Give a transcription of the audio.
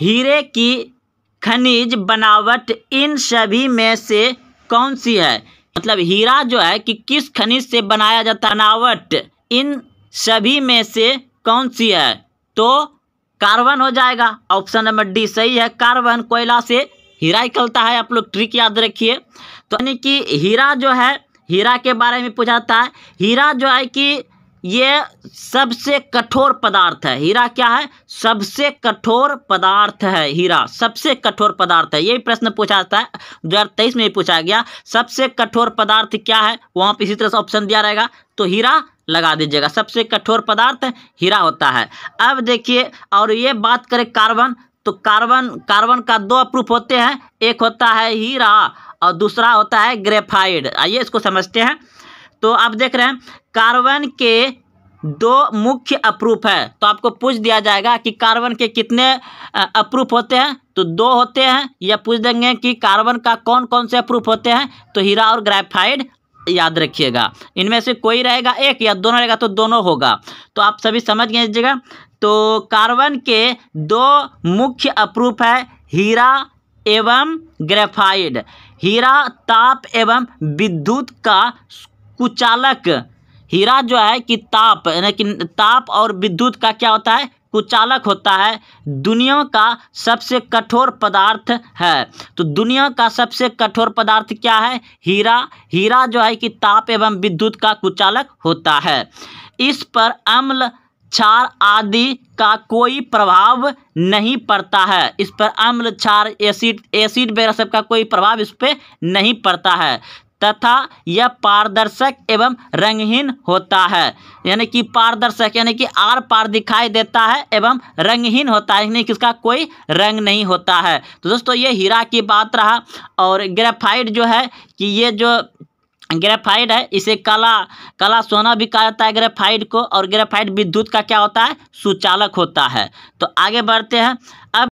हीरे की खनिज बनावट इन सभी में से कौन सी है मतलब हीरा जो है कि किस खनिज से बनाया जाता बनावट इन सभी में से कौन सी है तो कार्बन हो जाएगा ऑप्शन नंबर डी सही है कार्बन कोयला से हीरा निकलता है आप लोग ट्रिक याद रखिए तो यानी कि हीरा जो है हीरा के बारे में पूछा था हीरा जो है कि ये सबसे कठोर पदार्थ है हीरा क्या है सबसे कठोर पदार्थ है हीरा सबसे कठोर पदार्थ है ये भी प्रश्न पूछा जाता है दो हजार तेईस में भी पूछा गया सबसे कठोर पदार्थ क्या है वहां पर इसी तरह से ऑप्शन दिया रहेगा तो हीरा लगा दीजिएगा सबसे कठोर पदार्थ हीरा होता है अब देखिए और ये बात करें कार्बन तो कार्बन कार्बन का दो अप्रूप होते हैं एक होता है हीरा और दूसरा होता है ग्रेफाइड आइए इसको समझते हैं तो आप देख रहे हैं कार्बन के दो मुख्य अप्रूफ है तो आपको पूछ दिया जाएगा कि कार्बन के कितने अप्रूफ होते हैं तो दो होते हैं या पूछ देंगे कि कार्बन का कौन कौन से अप्रूफ होते हैं तो हीरा और ग्रेफाइड याद रखिएगा इनमें से कोई रहेगा एक या दोनों रहेगा तो दोनों होगा तो आप सभी समझ गए जगह तो कार्बन के दो मुख्य अप्रूफ है हीरा एवं ग्रेफाइड हीरा ताप एवं विद्युत का कुचालक हीरा जो है कि ताप यानी कि ताप और विद्युत का क्या होता है कुचालक होता है दुनिया का सबसे कठोर पदार्थ है तो दुनिया का सबसे कठोर पदार्थ क्या है हीरा हीरा जो है कि ताप एवं विद्युत का कुचालक होता है इस पर अम्ल क्षार आदि का कोई प्रभाव नहीं पड़ता है इस पर अम्ल क्षार एसिड एसिड वगैरह सबका कोई प्रभाव इस पर नहीं पड़ता है तथा यह पारदर्शक एवं रंगहीन होता है यानी कि पारदर्शक यानी कि आर पार दिखाई देता है एवं रंगहीन होता है यानी कि इसका कोई रंग नहीं होता है तो दोस्तों ये हीरा की बात रहा और ग्रेफाइट जो है कि ये जो ग्रेफाइट है इसे काला काला सोना भी कहा जाता है ग्रेफाइट को और ग्रेफाइट विद्युत का क्या होता है सुचालक होता है तो आगे बढ़ते हैं अब